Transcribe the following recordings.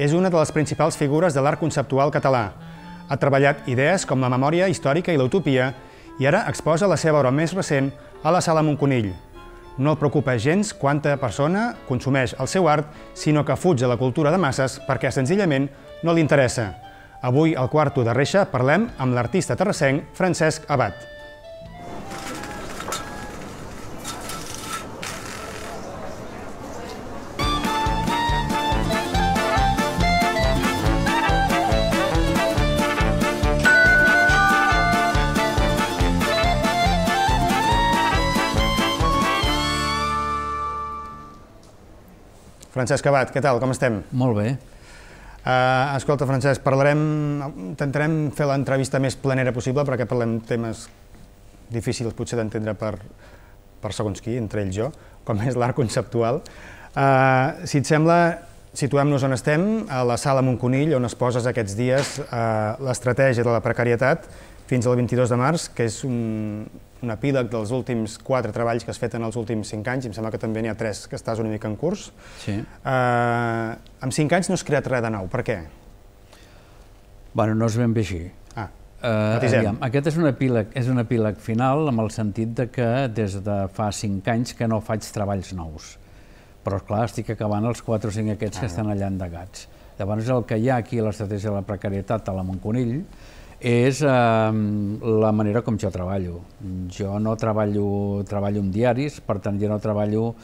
És una de les principals figures de l'art conceptual català. Ha treballat idees com la memòria històrica i l'utopia i ara exposa la seva obra més recent a la Sala Montconill. No el preocupa gens quanta persona consumeix el seu art, sinó que fuig de la cultura de masses perquè senzillament no li interessa. Avui, al quarto de reixa, parlem amb l'artista terrassenc Francesc Abat. Francesc Abad, què tal, com estem? Molt bé. Uh, escolta, Francesc, parlarem... Intentarem fer l'entrevista més planera possible perquè parlem temes difícils potser d'entendre per, per segons qui, entre ells jo, com és l'art conceptual. Uh, si et sembla, situem-nos on estem, a la sala Montconill, on es poses aquests dies uh, l'estratègia de la precarietat fins al 22 de març, que és un, un epíleg dels últims quatre treballs que has fet en els últims cinc anys, i em sembla que també n'hi ha tres que estàs una mica en curs. Sí. Eh, en cinc anys no has creat res de nou, per què? Bueno, no és ben bé així. Ah, eh, aviam, aquest és un, epíleg, és un epíleg final amb el sentit de que des de fa cinc anys que no faig treballs nous. Però, clar, estic acabant els quatre o cinc aquests ah, que estan allà endegats. Llavors, el que hi ha aquí a l'estratègia de la precarietat a la Montconill, és eh, la manera com jo treballo. Jo no treballo, treballo amb diaris, per tant jo no treballo...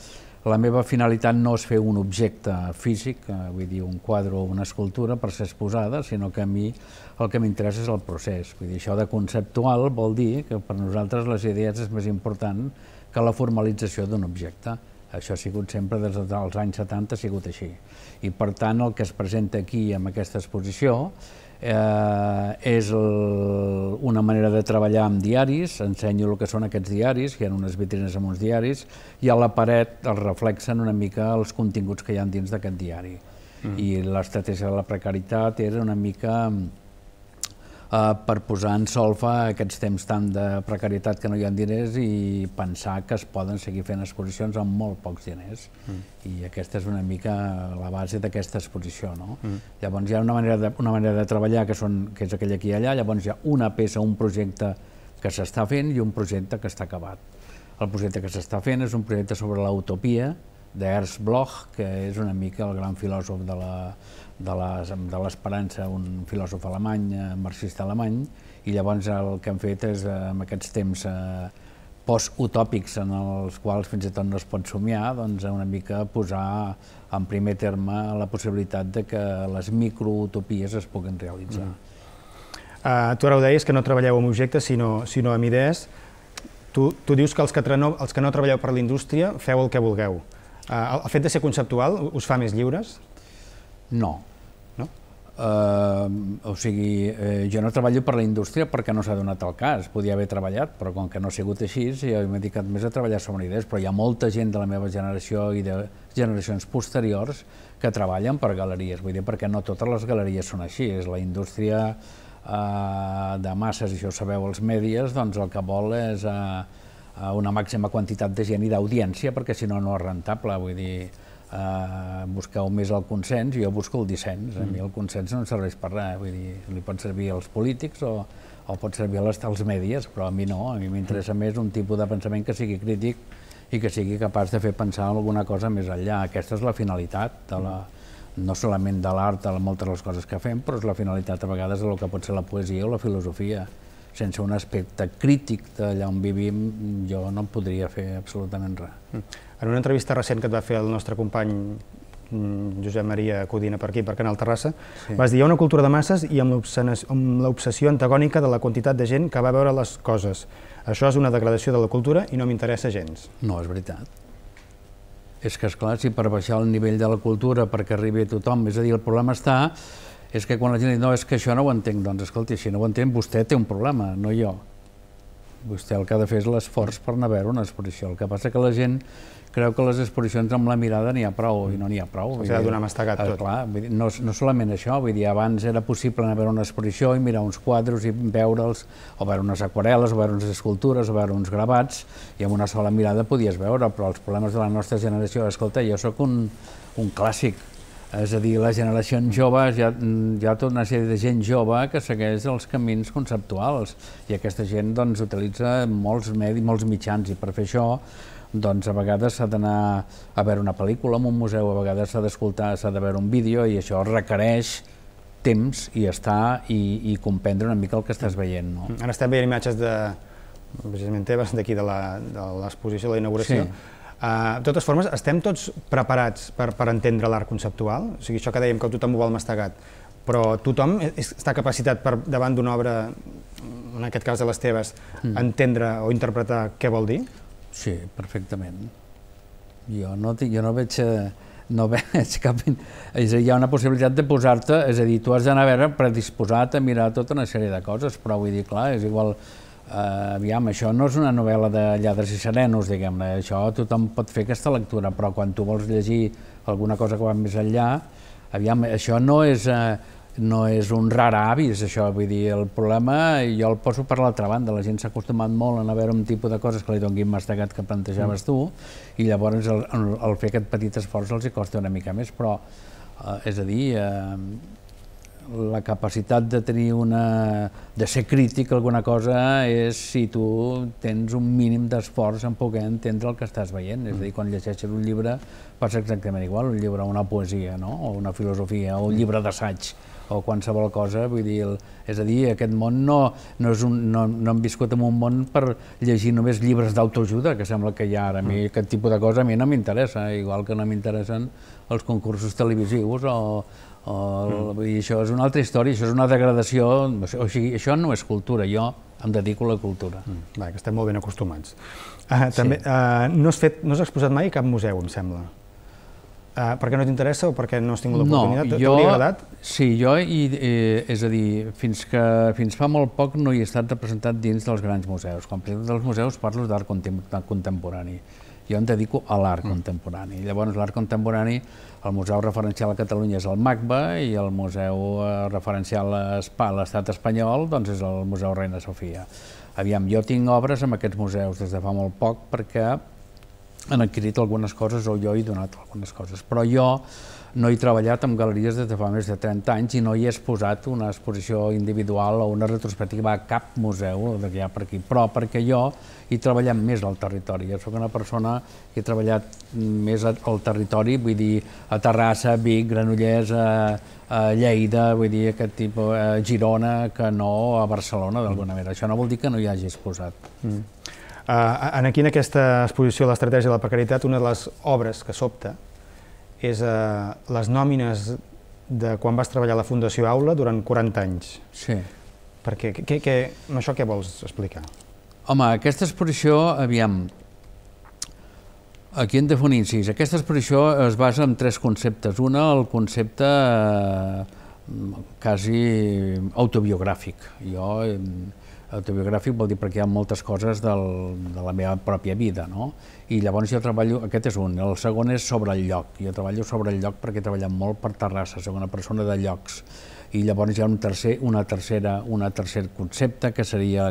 La meva finalitat no és fer un objecte físic, eh, vull dir un quadre o una escultura per ser exposada, sinó que a mi el que m'interessa és el procés. Vull dir, això de conceptual vol dir que per nosaltres les idees és més important que la formalització d'un objecte. Això ha sigut sempre des dels anys 70, ha sigut així. I per tant el que es presenta aquí amb aquesta exposició eh, és el, una manera de treballar amb diaris, ensenyo el que són aquests diaris, hi ha unes vitrines amb uns diaris, i a la paret els reflexen una mica els continguts que hi ha dins d'aquest diari. Mm. I l'estratègia de la precarietat era una mica mm, eh, per posar en solfa aquests temps tant de precarietat que no hi ha diners i pensar que es poden seguir fent exposicions amb molt pocs diners. Mm. I aquesta és una mica la base d'aquesta exposició. No? Mm. Llavors hi ha una manera de, una manera de treballar que, són, que és aquella aquí i allà, llavors hi ha una peça, un projecte que s'està fent i un projecte que està acabat. El projecte que s'està fent és un projecte sobre la utopia d'Ernst Bloch, que és una mica el gran filòsof de la, de l'esperança, un filòsof alemany, eh, marxista alemany, i llavors el que han fet és, eh, amb aquests temps eh, post-utòpics en els quals fins i tot no es pot somiar, doncs una mica posar en primer terme la possibilitat de que les microutopies es puguin realitzar. Mm. Ah, tu ara ho deies, que no treballeu amb objectes, sinó, sinó amb idees. Tu, tu dius que els que, no, els que no treballeu per la indústria feu el que vulgueu. Ah, el, el fet de ser conceptual us fa més lliures? No. no? Uh, o sigui, eh, jo no treballo per la indústria perquè no s'ha donat el cas, podia haver treballat, però com que no ha sigut així, jo m'he dedicat més a treballar sobre idees, però hi ha molta gent de la meva generació i de generacions posteriors que treballen per galeries, vull dir, perquè no totes les galeries són així, és la indústria eh, de masses, i això ho sabeu els mèdies, doncs el que vol és a, eh, a una màxima quantitat de gent i d'audiència, perquè si no, no és rentable, vull dir... Eh, busqueu més el consens, jo busco el dissens. A mi el consens no em serveix per res, vull dir, li pot servir als polítics o, o pot servir als, als mèdies, però a mi no, a mi m'interessa més un tipus de pensament que sigui crític i que sigui capaç de fer pensar en alguna cosa més enllà. Aquesta és la finalitat de la, no solament de l'art, de moltes de les coses que fem, però és la finalitat a vegades del que pot ser la poesia o la filosofia. Sense un aspecte crític d'allà on vivim, jo no podria fer absolutament res. Mm. En una entrevista recent que et va fer el nostre company mm, Josep Maria Codina per aquí, per Canal Terrassa, sí. vas dir, hi ha una cultura de masses i amb l'obsessió antagònica de la quantitat de gent que va veure les coses. Això és una degradació de la cultura i no m'interessa gens. No, és veritat. És que, és clar si per baixar el nivell de la cultura perquè arribi a tothom, és a dir, el problema està és que quan la gent diu, no, és que això no ho entenc, doncs escolti, si no ho entenc, vostè té un problema, no jo. Vostè el que ha de fer és l'esforç per anar a veure una exposició. El que passa que la gent creu que les exposicions amb la mirada n'hi ha prou, i no n'hi ha prou. O sigui, donar mastegat eh, tot. Clar, vull dir, no, no solament això, vull dir, abans era possible anar a veure una exposició i mirar uns quadres i veure'ls, o veure unes aquarel·les, o veure unes escultures, o veure uns gravats, i amb una sola mirada podies veure, però els problemes de la nostra generació, escolta, jo sóc un, un clàssic, és a dir, les generacions joves, hi ha, hi ha tota una sèrie de gent jove que segueix els camins conceptuals i aquesta gent doncs, utilitza molts, medi, molts mitjans i per fer això doncs a vegades s'ha d'anar a veure una pel·lícula en un museu, a vegades s'ha d'escoltar, s'ha de veure un vídeo i això requereix temps i estar i, i comprendre una mica el que estàs veient. No? Mm. Ara estem veient imatges de, precisament teves, d'aquí de l'exposició, de la inauguració. Sí. Uh, de totes formes, estem tots preparats per, per entendre l'art conceptual? O sigui, això que dèiem que tothom ho vol mastegat, però tothom està capacitat per, davant d'una obra, en aquest cas de les teves, mm. entendre o interpretar què vol dir? Sí, perfectament. Jo no, tinc, jo no veig... Eh, no veig cap... És a dir, hi ha una possibilitat de posar-te... És a dir, tu has d'anar a veure predisposat a mirar tota una sèrie de coses, però vull dir, clar, és igual... Eh, aviam, això no és una novel·la de lladres i serenos, diguem-ne. Això tothom pot fer aquesta lectura, però quan tu vols llegir alguna cosa que va més enllà, aviam, això no és... Eh, no és un rar avis, això. Vull dir, el problema jo el poso per l'altra banda. La gent s'ha acostumat molt a anar a veure un tipus de coses que li donin mastegat que plantejaves tu i llavors el, el, fer aquest petit esforç els hi costa una mica més, però eh, és a dir, eh, la capacitat de tenir una... de ser crític alguna cosa és si tu tens un mínim d'esforç en poder entendre el que estàs veient. És a dir, quan llegeixes un llibre passa exactament igual, un llibre, una poesia, no? o una filosofia, o un llibre d'assaig o qualsevol cosa, vull dir, el, és a dir, aquest món no, no, és un, no, no hem viscut en un món per llegir només llibres d'autoajuda, que sembla que hi ha ara, a mi mm. aquest tipus de cosa a mi no m'interessa, igual que no m'interessen els concursos televisius o, o mm. vull dir, això és una altra història, això és una degradació, o sigui, això no és cultura, jo em dedico a la cultura. Mm. Va, que estem molt ben acostumats. Uh, també, sí. uh, no, has fet, no has exposat mai cap museu, em sembla. Uh, eh, perquè no t'interessa o perquè no has tingut l'oportunitat? No, jo, T'hauria agradat? Sí, jo, i, eh, és a dir, fins, que, fins fa molt poc no hi he estat representat dins dels grans museus. Quan parlo dels museus parlo d'art contemporani. Jo em dedico a l'art mm. contemporani. Llavors, l'art contemporani, el museu referencial a Catalunya és el MACBA i el museu eh, referencial a l'estat espanyol doncs és el Museu Reina Sofia. Aviam, jo tinc obres amb aquests museus des de fa molt poc perquè han adquirit algunes coses o jo he donat algunes coses, però jo no he treballat amb galeries des de fa més de 30 anys i no hi he exposat una exposició individual o una retrospectiva a cap museu que hi ha per aquí, però perquè jo he treballat més al territori, jo sóc una persona que he treballat més al territori, vull dir, a Terrassa, Vic, Granollers, a, a Lleida, vull dir, aquest tipus, a Girona, que no a Barcelona, d'alguna manera. Això no vol dir que no hi hagi exposat. Mm. Eh, en aquí, en aquesta exposició de l'estratègia de la precarietat, una de les obres que sobta és eh, les nòmines de quan vas treballar a la Fundació Aula durant 40 anys. Sí. Perquè, què, què, amb això què vols explicar? Home, aquesta exposició, aviam, aquí hem de fer un incís. Aquesta exposició es basa en tres conceptes. Una, el concepte eh, quasi autobiogràfic. Jo... Eh, autobiogràfic vol dir perquè hi ha moltes coses del, de la meva pròpia vida, no? I llavors jo treballo, aquest és un, el segon és sobre el lloc, jo treballo sobre el lloc perquè he treballat molt per Terrassa, soc una persona de llocs, i llavors hi ha un tercer, una tercera, una tercer concepte que seria,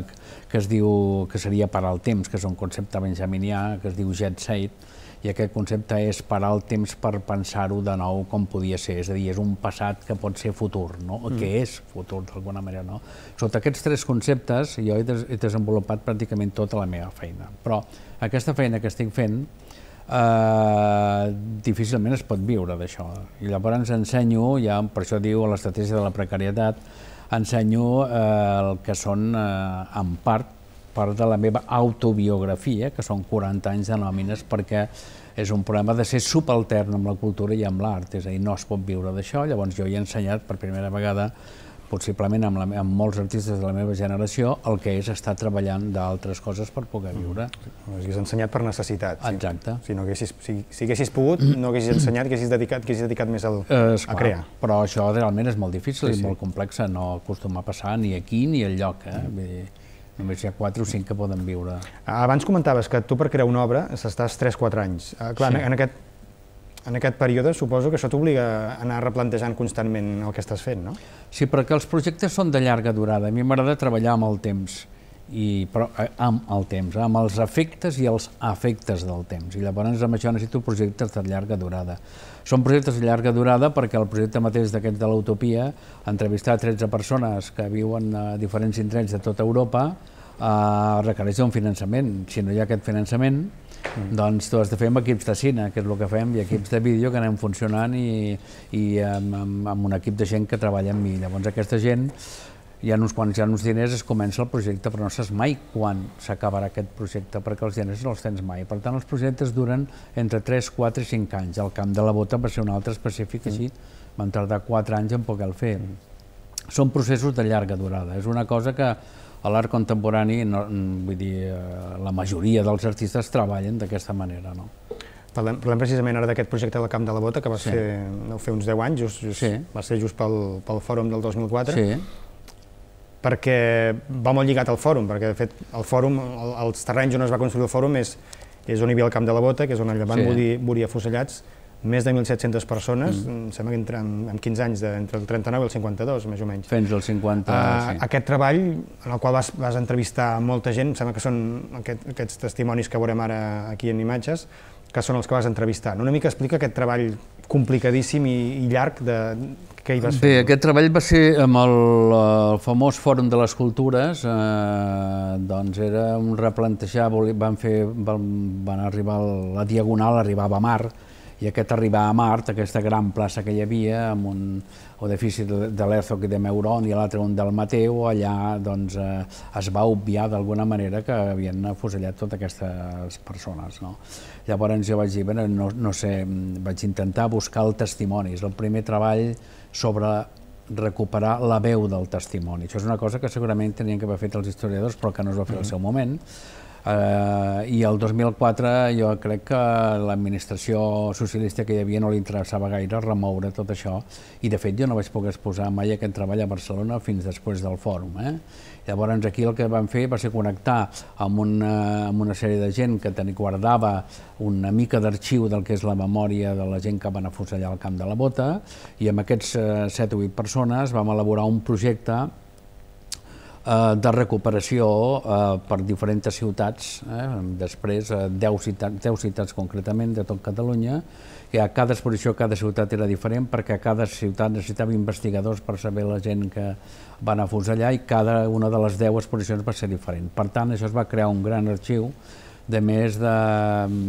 que es diu, que seria per al temps, que és un concepte benjaminià, que es diu jet set, i aquest concepte és parar el temps per pensar-ho de nou com podia ser, és a dir, és un passat que pot ser futur, no? o mm. que és futur d'alguna manera. No? Sota aquests tres conceptes jo he, des he desenvolupat pràcticament tota la meva feina, però aquesta feina que estic fent eh, difícilment es pot viure d'això. I llavors ensenyo, ja per això diu l'estratègia de la precarietat, ensenyo eh, el que són eh, en part part de la meva autobiografia, que són 40 anys de nòmines, perquè és un problema de ser subaltern amb la cultura i amb l'art, és a dir, no es pot viure d'això, llavors jo hi he ensenyat per primera vegada possiblement amb, la, amb molts artistes de la meva generació, el que és estar treballant d'altres coses per poder mm-hmm. viure. Sí. hagués ensenyat per necessitat. Exacte. Si, no haguessis, si, si haguessis pogut, mm-hmm. no haguessis ensenyat, haguessis dedicat, haguessis dedicat més al, Esclar, eh, a crear. Però això realment és molt difícil sí, sí. i molt complex, no acostuma a passar ni aquí ni al lloc. Eh? Mm. Vull dir, Només hi ha 4 o 5 que poden viure. Abans comentaves que tu per crear una obra s'estàs 3-4 anys. Eh, clar, sí. en, en aquest en aquest període suposo que això t'obliga a anar replantejant constantment el que estàs fent, no? Sí, perquè els projectes són de llarga durada. A mi m'agrada treballar amb el temps i, però eh, amb el temps, eh, amb els efectes i els afectes del temps. I llavors amb això necessito projectes de llarga durada. Són projectes de llarga durada perquè el projecte mateix d'aquest de l'Utopia, entrevistar 13 persones que viuen a diferents indrets de tota Europa, eh, requereix un finançament. Si no hi ha aquest finançament, mm. doncs tu has de fer amb equips de cine, que és el que fem, i equips de vídeo que anem funcionant i, i amb, amb, amb un equip de gent que treballa amb mi. Llavors aquesta gent hi ha uns, quan hi ha uns diners es comença el projecte, però no saps mai quan s'acabarà aquest projecte, perquè els diners no els tens mai. Per tant, els projectes duren entre 3, 4 i 5 anys. El camp de la bota va ser un altre específic, mm. així van tardar 4 anys en poder fer. Mm. Són processos de llarga durada. És una cosa que a l'art contemporani, no, vull dir, eh, la majoria dels artistes treballen d'aquesta manera. No? Parlem, parlem precisament ara d'aquest projecte del Camp de la Bota, que va, sí. ser, no, fer uns 10 anys, just, just, sí. va ser just pel, pel fòrum del 2004. Sí perquè va molt lligat al fòrum, perquè de fet el fòrum, el, els terrenys on es va construir el fòrum és, és on hi havia el camp de la Bota, que és on allà van sí. morir, morir afusellats, més de 1.700 persones, mm. em sembla que entre, en, en 15 anys, de, entre el 39 i el 52, més o menys. Fins al 50, uh, ah, sí. Aquest treball, en el qual vas, vas entrevistar molta gent, em sembla que són aquest, aquests testimonis que veurem ara aquí en imatges, que són els que vas entrevistar. Una mica explica aquest treball complicadíssim i, i llarg de, què hi vas fer? Bé, aquest treball va ser amb el, eh, el famós Fòrum de les Cultures, eh, doncs era un replantejar, van, fer, van, van arribar, la Diagonal arribava a mar, i aquest arribar a Mart, aquesta gran plaça que hi havia, amb un edifici de l'Herzog i de Meuron i l'altre un del Mateu, allà doncs, eh, es va obviar d'alguna manera que havien afusellat totes aquestes persones. No? Llavors jo vaig dir, bueno, no, no sé, vaig intentar buscar el testimoni. És el primer treball sobre recuperar la veu del testimoni. Això és una cosa que segurament tenien que haver fet els historiadors, però que no es va fer al seu moment. Uh, I el 2004 jo crec que l'administració socialista que hi havia no li interessava gaire remoure tot això i de fet jo no vaig poder exposar mai aquest treball a Barcelona fins després del fòrum. Eh? Llavors aquí el que vam fer va ser connectar amb una, eh, amb una sèrie de gent que tenia, guardava una mica d'arxiu del que és la memòria de la gent que van afusellar al camp de la bota i amb aquests 7 eh, o 8 persones vam elaborar un projecte Eh, de recuperació eh, per diferents ciutats, eh? després 10 ciutats, 10 ciutats concretament de tot Catalunya, que a cada exposició, cada ciutat era diferent, perquè a cada ciutat necessitava investigadors per saber la gent que va anar a fusellar i cada una de les 10 exposicions va ser diferent. Per tant, això es va crear un gran arxiu de més de,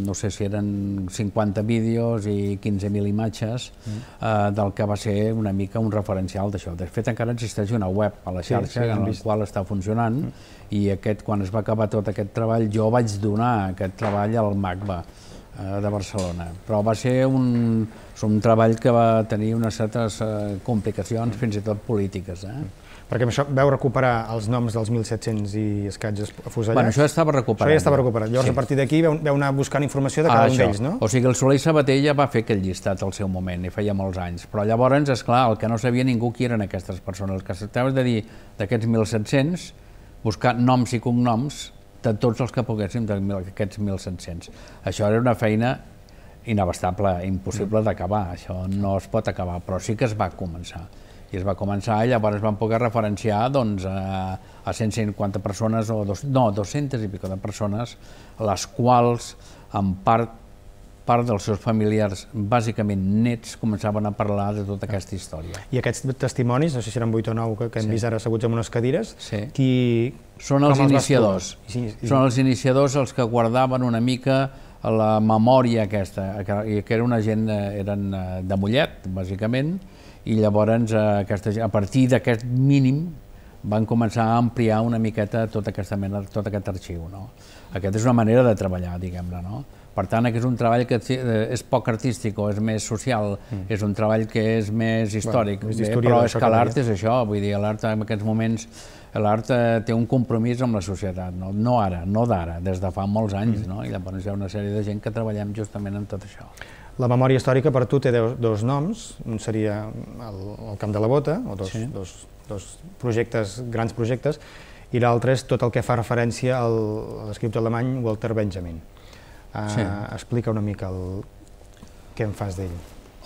no sé si eren 50 vídeos i 15.000 imatges, mm. eh, del que va ser una mica un referencial d'això. De fet, encara existeix una web a la xarxa sí, sí, en la qual està funcionant mm. i aquest, quan es va acabar tot aquest treball, jo vaig donar aquest treball al MACBA eh, de Barcelona. Però va ser un, un treball que va tenir unes certes eh, complicacions, mm. fins i tot polítiques. Eh? Mm perquè això veu recuperar els noms dels 1.700 i escatges afusellats. Bueno, això estava recuperat. Això ja estava recuperat. Llavors, sí. a partir d'aquí, veu, veu anar buscant informació de ah, cada ah, un d'ells, no? O sigui, el Soler i Sabater ja va fer aquest llistat al seu moment, i feia molts anys. Però llavors, és clar, el que no sabia ningú qui eren aquestes persones. El que s'estava de dir d'aquests 1.700, buscar noms i cognoms de tots els que poguéssim d'aquests 1.700. Això era una feina inabastable, impossible d'acabar, això no es pot acabar, però sí que es va començar i es va començar, i llavors van poder referenciar doncs, a, a 150 persones, o dos, no, 200 i pico de persones, les quals, en part, part dels seus familiars, bàsicament nets, començaven a parlar de tota ah. aquesta història. I aquests testimonis, no sé si eren 8 o 9, que, que hem sí. vist ara asseguts en unes cadires, sí. qui... Són els, els iniciadors. Sí, sí. Són els iniciadors els que guardaven una mica la memòria aquesta, que, que era una gent, eh, eren eh, de Mollet, bàsicament, i llavors eh, aquesta, a partir d'aquest mínim van començar a ampliar una miqueta tot, aquesta mena, tot aquest arxiu. No? Aquesta és una manera de treballar, diguem-ne. No? Per tant, aquest és un treball que eh, és poc artístic, o és més social, mm. és un treball que és més històric, bueno, eh, bé, però és que l'art és això, vull dir, l'art en aquests moments l'art té un compromís amb la societat, no, no ara, no d'ara, des de fa molts anys, mm. no? i llavors hi ha una sèrie de gent que treballem justament en tot això. La memòria històrica per tu té dos, dos noms, un seria el, el Camp de la Bota, o dos, sí. dos, dos projectes, grans projectes, i l'altre és tot el que fa referència al, a l'escriptor alemany Walter Benjamin. Uh, sí. Explica una mica el, què en fas d'ell.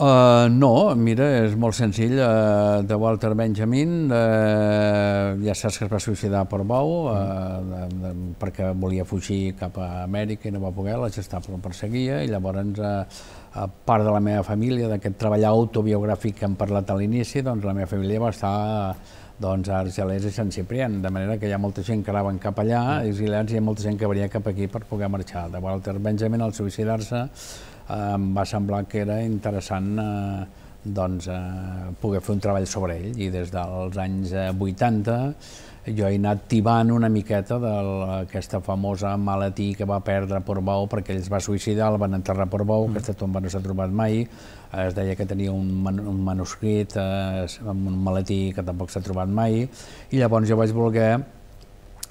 Uh, no, mira, és molt senzill, uh, de Walter Benjamin, uh, ja saps que es va suïcidar per bou, uh, de, de, perquè volia fugir cap a Amèrica i no va poder, la gestapa el perseguia, i llavors uh, a part de la meva família, d'aquest treball autobiogràfic que hem parlat a l'inici, doncs la meva família va estar uh, doncs, a Argelès i Sant Ciprien, de manera que hi ha molta gent que anaven cap allà, exiliats, i hi ha molta gent que venia cap aquí per poder marxar. De Walter Benjamin, al suïcidar-se, em va semblar que era interessant eh, doncs, eh, poder fer un treball sobre ell i des dels anys 80 eh, jo he anat tibant una miqueta d'aquesta famosa malatí que va perdre Portbou perquè ells va suïcidar, el van enterrar a Portbou, mm. aquesta tomba no s'ha trobat mai, es deia que tenia un, man un manuscrit eh, amb un malatí que tampoc s'ha trobat mai, i llavors jo vaig voler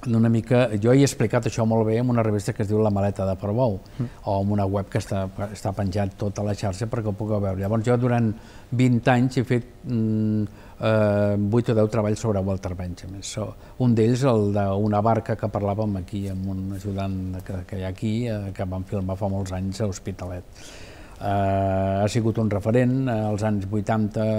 d'una mica... Jo he explicat això molt bé en una revista que es diu La maleta de Perbou, mm. o en una web que està, està penjat tota la xarxa perquè ho pugueu veure. Llavors jo durant 20 anys he fet mm, eh, 8 o 10 treballs sobre Walter Benjamin. So, un d'ells, el d'una barca que parlàvem aquí amb un ajudant que, que hi ha aquí, eh, que vam filmar fa molts anys a Hospitalet. Eh, ha sigut un referent, eh, als anys 80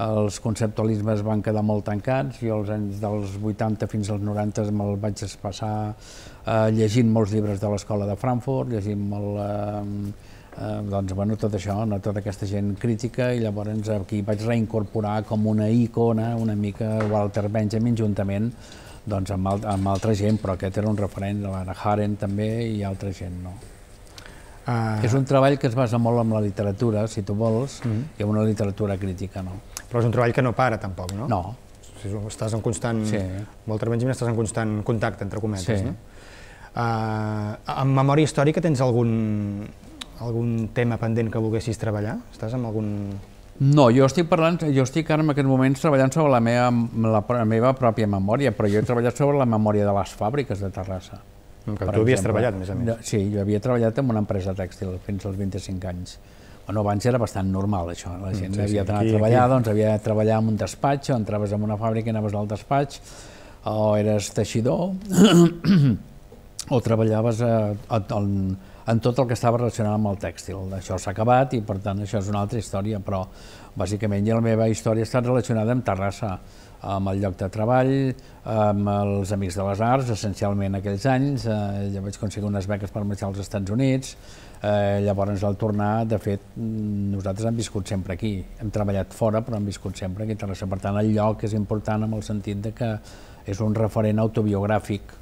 els conceptualismes van quedar molt tancats, jo als anys dels 80 fins als 90 me'l vaig passar eh, llegint molts llibres de l'escola de Frankfurt, llegint molt... Eh, eh, doncs, bueno, tot això, no, tota aquesta gent crítica, i llavors aquí vaig reincorporar com una icona una mica Walter Benjamin juntament doncs, amb, alt, amb altra gent, però aquest era un referent, l'Anna Haren també i altra gent, no? Uh... És un treball que es basa molt en la literatura, si tu vols, mm -hmm. i en una literatura crítica, no? Però és un treball que no para, tampoc, no? No. Estàs en constant... Sí. Molt treball estàs en constant contacte, entre cometes, sí. no? Uh, en memòria històrica tens algun, algun tema pendent que volguessis treballar? Estàs amb algun... No, jo estic parlant, jo estic ara en aquests moments treballant sobre la meva, la, la meva pròpia memòria, però jo he treballat sobre la memòria de les fàbriques de Terrassa. Que tu havies exemple. treballat, més a més. Sí, jo havia treballat en una empresa tèxtil fins als 25 anys. Bueno, abans era bastant normal, això. La mm, gent sí, havia d'anar sí, a treballar, aquí. doncs havia de treballar en un despatx, o entraves en una fàbrica i anaves al despatx, o eres teixidor, o treballaves eh, a, a, a, en tot el que estava relacionat amb el tèxtil. Això s'ha acabat i, per tant, això és una altra història, però bàsicament ja la meva història està relacionada amb Terrassa, amb el lloc de treball, amb els Amics de les Arts, essencialment aquells anys, eh, ja vaig aconseguir unes beques per marxar als Estats Units, eh, llavors al tornar, de fet, mm, nosaltres hem viscut sempre aquí, hem treballat fora però hem viscut sempre aquí a Terrassa, per tant el lloc és important en el sentit de que és un referent autobiogràfic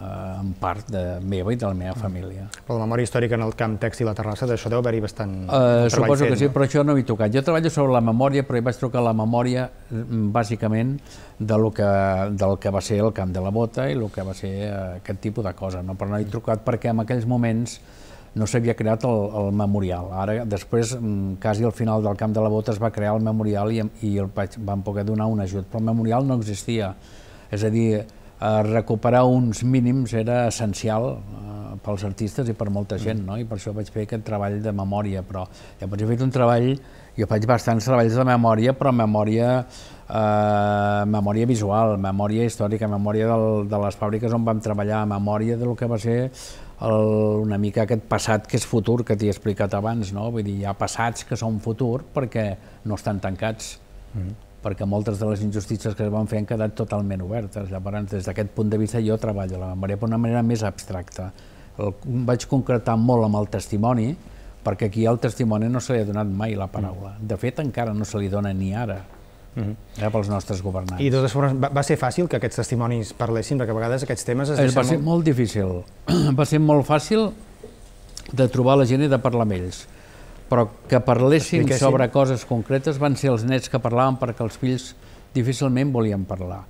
Eh, en part de meva i de la meva família. Però la memòria històrica en el camp tèxtil a Terrassa, d'això deu haver-hi bastant eh, Suposo que sí, no? però això no m'hi tocat. Jo treballo sobre la memòria, però hi vaig trucar la memòria mm, bàsicament de lo que, del que va ser el camp de la bota i el que va ser eh, aquest tipus de cosa, no? però no he trucat perquè en aquells moments no s'havia creat el, el memorial. Ara, després, mm, quasi al final del Camp de la Bota es va crear el memorial i, i el, van poder donar un ajut, però el memorial no existia. És a dir, Eh, recuperar uns mínims era essencial eh, pels artistes i per molta gent, mm. no? i per això vaig fer aquest treball de memòria, però llavors he fet un treball, jo faig bastants treballs de memòria, però memòria eh, memòria visual, memòria històrica, memòria del, de les fàbriques on vam treballar, memòria del que va ser el, una mica aquest passat que és futur, que t'hi he explicat abans, no? Vull dir, hi ha passats que són futur perquè no estan tancats. Mm -hmm perquè moltes de les injustícies que es van fer han quedat totalment obertes. Llavors, des d'aquest punt de vista, jo treballo la memòria d'una manera més abstracta. El, vaig concretar molt amb el testimoni, perquè aquí al testimoni no se li ha donat mai la paraula. Mm. De fet, encara no se li dona ni ara. Mm -hmm. eh, pels nostres governants. I de totes formes, va, va ser fàcil que aquests testimonis parlessin, perquè a vegades aquests temes es deixen... Va ser molt, molt difícil. va ser molt fàcil de trobar la gent i de parlar amb ells però que parlessin sobre coses concretes van ser els nets que parlaven perquè els fills difícilment volien parlar.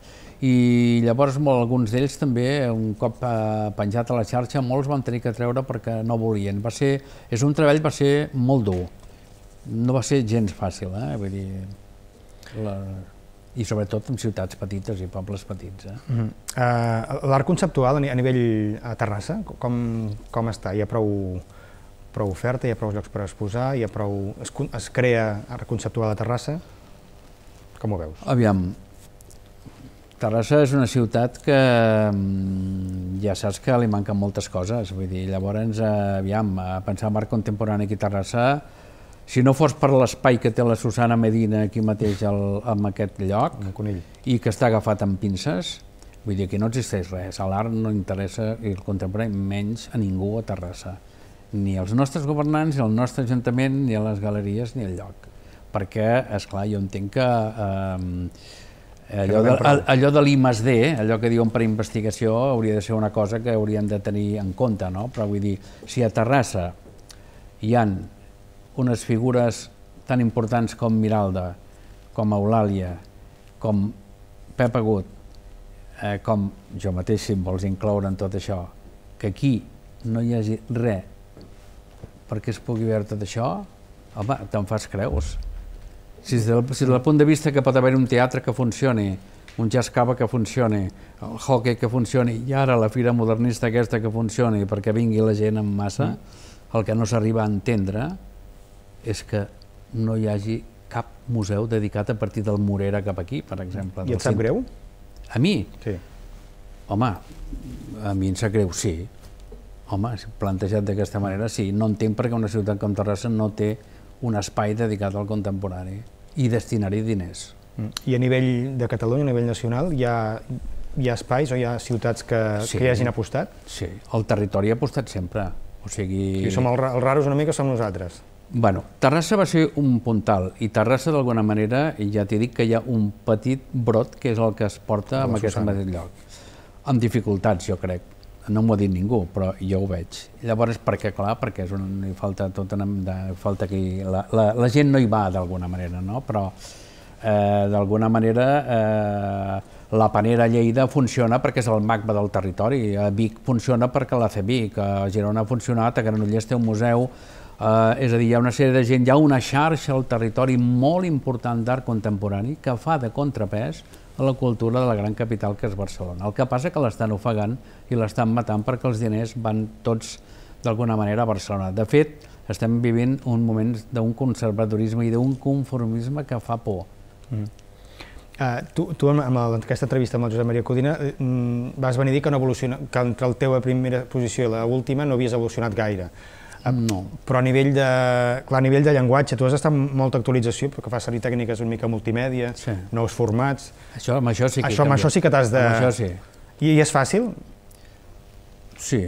I llavors molt, alguns d'ells també, un cop eh, penjat a la xarxa, molts van tenir que treure perquè no volien. Va ser, és un treball va ser molt dur, no va ser gens fàcil, eh? vull dir, la, i sobretot en ciutats petites i pobles petits. Eh? Mm -hmm. uh, L'art conceptual a nivell a Terrassa, com, com està? Hi ha prou prou oferta, hi ha prou llocs per exposar, hi ha prou... es, es crea a reconceptuar la Terrassa. Com ho veus? Aviam, Terrassa és una ciutat que mm, ja saps que li manquen moltes coses, vull dir, llavors, eh, aviam, a pensar en art contemporani aquí a Terrassa, si no fos per l'espai que té la Susana Medina aquí mateix al, en aquest lloc, i que està agafat amb pinces, vull dir, que no existeix res, l'art no interessa, i el contemporani menys a ningú a Terrassa ni als nostres governants, ni al nostre ajuntament, ni a les galeries, ni al lloc. Perquè, és clar, jo entenc que eh, allò, de, allò de l'IMSD, allò que diuen per investigació, hauria de ser una cosa que hauríem de tenir en compte, no? Però vull dir, si a Terrassa hi han unes figures tan importants com Miralda, com Eulàlia, com Pep Agut, eh, com jo mateix, si em vols incloure en tot això, que aquí no hi hagi res perquè es pugui veure tot això, home, te'n fas creus. Si és, del, si de del punt de vista que pot haver un teatre que funcioni, un jazz cava que funcioni, el hockey que funcioni, i ara la fira modernista aquesta que funcioni perquè vingui la gent en massa, mm. el que no s'arriba a entendre és que no hi hagi cap museu dedicat a partir del Morera cap aquí, per exemple. I et sap greu? A mi? Sí. Home, a mi em sap greu, sí Home, plantejat d'aquesta manera, sí. No entenc perquè una ciutat com Terrassa no té un espai dedicat al contemporani i destinar-hi diners. Mm. I a nivell de Catalunya, a nivell nacional, hi ha, hi ha espais o hi ha ciutats que, sí. que hi hagin apostat? Sí, el territori ha apostat sempre. O sigui... I som el, els raros una mica, som nosaltres. Bueno, Terrassa va ser un puntal i Terrassa d'alguna manera ja t'he dit que hi ha un petit brot que és el que es porta en aquest mateix lloc. Amb dificultats, jo crec, no m'ho ha dit ningú, però jo ho veig. Llavors, perquè, clar, perquè és on hi falta tot una... De, falta aquí, la, la, la gent no hi va, d'alguna manera, no? Però, eh, d'alguna manera, eh, la panera Lleida funciona perquè és el magma del territori, a Vic funciona perquè la fa Vic, a Girona ha funcionat, a Granollers té un museu, eh, és a dir, hi ha una sèrie de gent, hi ha una xarxa al territori molt important d'art contemporani que fa de contrapès a la cultura de la gran capital que és Barcelona. El que passa que l'estan ofegant i l'estan matant perquè els diners van tots d'alguna manera a Barcelona. De fet, estem vivint un moment d'un conservadorisme i d'un conformisme que fa por. Mm. Uh, tu, tu amb, amb aquesta entrevista amb el Josep Maria Codina mm, vas venir a dir que, no evoluciona, que entre el teu primera posició i l'última no havies evolucionat gaire. No. Però a nivell de, clar, a nivell de llenguatge, tu has estat molta actualització, perquè fas servir tècniques una mica multimèdia, sí. nous formats... Això, amb això sí que... Això, amb això sí que t'has de... Amb això sí. I, I és fàcil? Sí,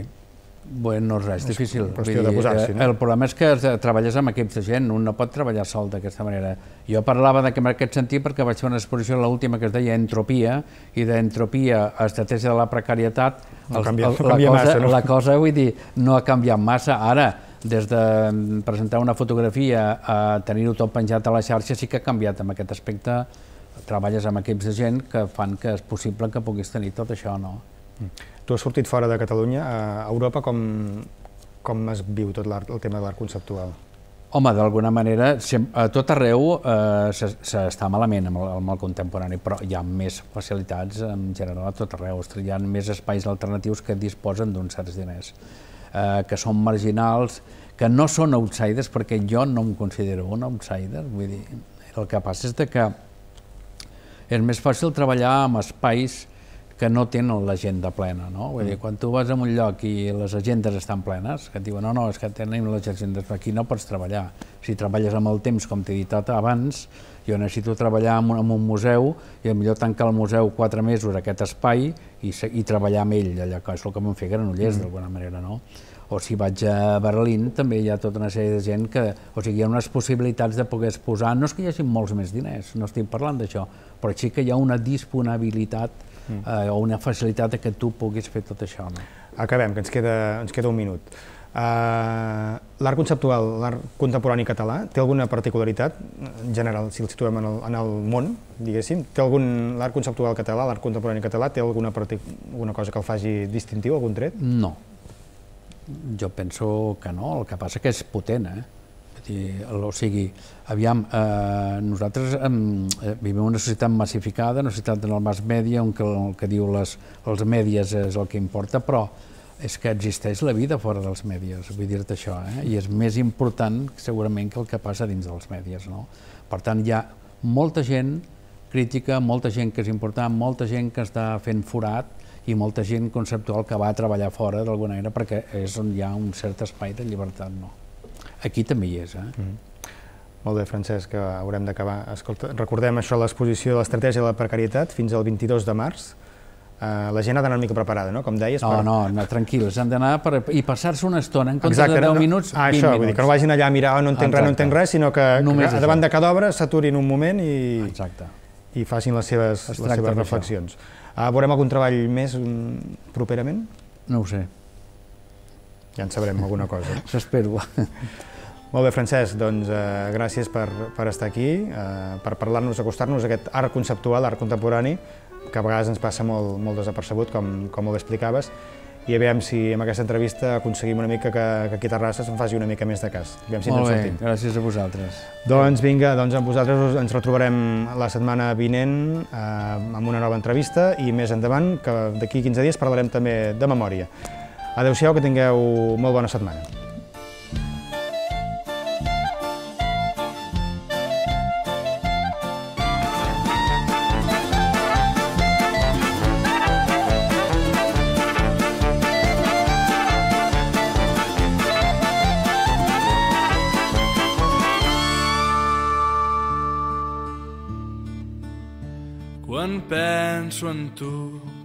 Bueno, res, és difícil. Vull dir, eh, el problema és que eh, treballes amb equips de gent, un no pot treballar sol d'aquesta manera. Jo parlava de que en aquest sentit perquè vaig fer una exposició, l'última que es deia Entropia, i d'entropia a estratègia de la precarietat, no el, canvia, el, no la, cosa, massa, no? la cosa, vull dir, no ha canviat massa. Ara, des de mm, presentar una fotografia a tenir-ho tot penjat a la xarxa, sí que ha canviat amb aquest aspecte. Treballes amb equips de gent que fan que és possible que puguis tenir tot això, no? Mm. Tu has sortit fora de Catalunya, a Europa, com, com es viu tot el tema de l'art conceptual? Home, d'alguna manera, a tot arreu eh, s'està malament amb el, amb el contemporani, però hi ha més facilitats en general a tot arreu. Hi ha més espais alternatius que disposen d'uns certs diners, eh, que són marginals, que no són outsiders, perquè jo no em considero un outsider. Vull dir, el que passa és que és més fàcil treballar amb espais que no tenen l'agenda plena, no? Vull dir, quan tu vas a un lloc i les agendes estan plenes, que et diuen, no, no, és que tenim les agendes, aquí no pots treballar. Si treballes amb el temps, com t'he dit abans, jo necessito treballar en un, en un museu i millor tancar el museu quatre mesos aquest espai i, i treballar amb ell, allò que és el que vam fer Granollers, mm. d'alguna manera, no? o si vaig a Berlín, també hi ha tota una sèrie de gent que... O sigui, hi ha unes possibilitats de poder posar... No és que hi hagi molts més diners, no estic parlant d'això, però sí que hi ha una disponibilitat eh, o una facilitat que tu puguis fer tot això. No? Acabem, que ens queda, ens queda un minut. Uh, l'art conceptual, l'art contemporani català, té alguna particularitat, en general, si el situem en el, en el món, diguéssim, té algun, l'art conceptual català, l'art contemporani català, té alguna, alguna cosa que el faci distintiu, algun tret? No, jo penso que no, el que passa que és potent, eh? o sigui, aviam, eh, nosaltres eh, vivim una societat massificada, una societat en el mas mèdia, on que, el que diu les, els mèdies és el que importa, però és que existeix la vida fora dels mèdies, vull dir-te això, eh? i és més important segurament que el que passa dins dels mèdies. No? Per tant, hi ha molta gent crítica, molta gent que és important, molta gent que està fent forat i molta gent conceptual que va a treballar fora d'alguna manera perquè és on hi ha un cert espai de llibertat. No? aquí també hi és. Eh? Mm Molt bé, Francesc, que haurem d'acabar. Escolta, recordem això, l'exposició de l'estratègia de la precarietat fins al 22 de març. Uh, la gent ha d'anar una mica preparada, no? Com deies. No, per... no, no, tranquils, han d'anar per... i passar-se una estona, en comptes Exacte, de 10 no, minuts, ah, 20 això, minuts. Vull dir, que no vagin allà a mirar, oh, no entenc res, no entenc res, sinó que, que davant de cada obra s'aturin un moment i, Exacte. i facin les seves, les seves reflexions. Uh, veurem algun treball més um, properament? No ho sé. Ja en sabrem alguna cosa. S'espero. Molt bé, Francesc, doncs eh, gràcies per, per estar aquí, eh, per parlar-nos, acostar-nos a aquest art conceptual, art contemporani, que a vegades ens passa molt, molt desapercebut, com, com ho explicaves, i a veure si amb aquesta entrevista aconseguim una mica que, que aquí a Terrassa se'n faci una mica més de cas. A si Molt bé, sortim. gràcies a vosaltres. Doncs vinga, doncs amb vosaltres ens retrobarem la setmana vinent eh, amb una nova entrevista i més endavant, que d'aquí 15 dies parlarem també de memòria. Adéu-siau, que tingueu molt bona setmana. To.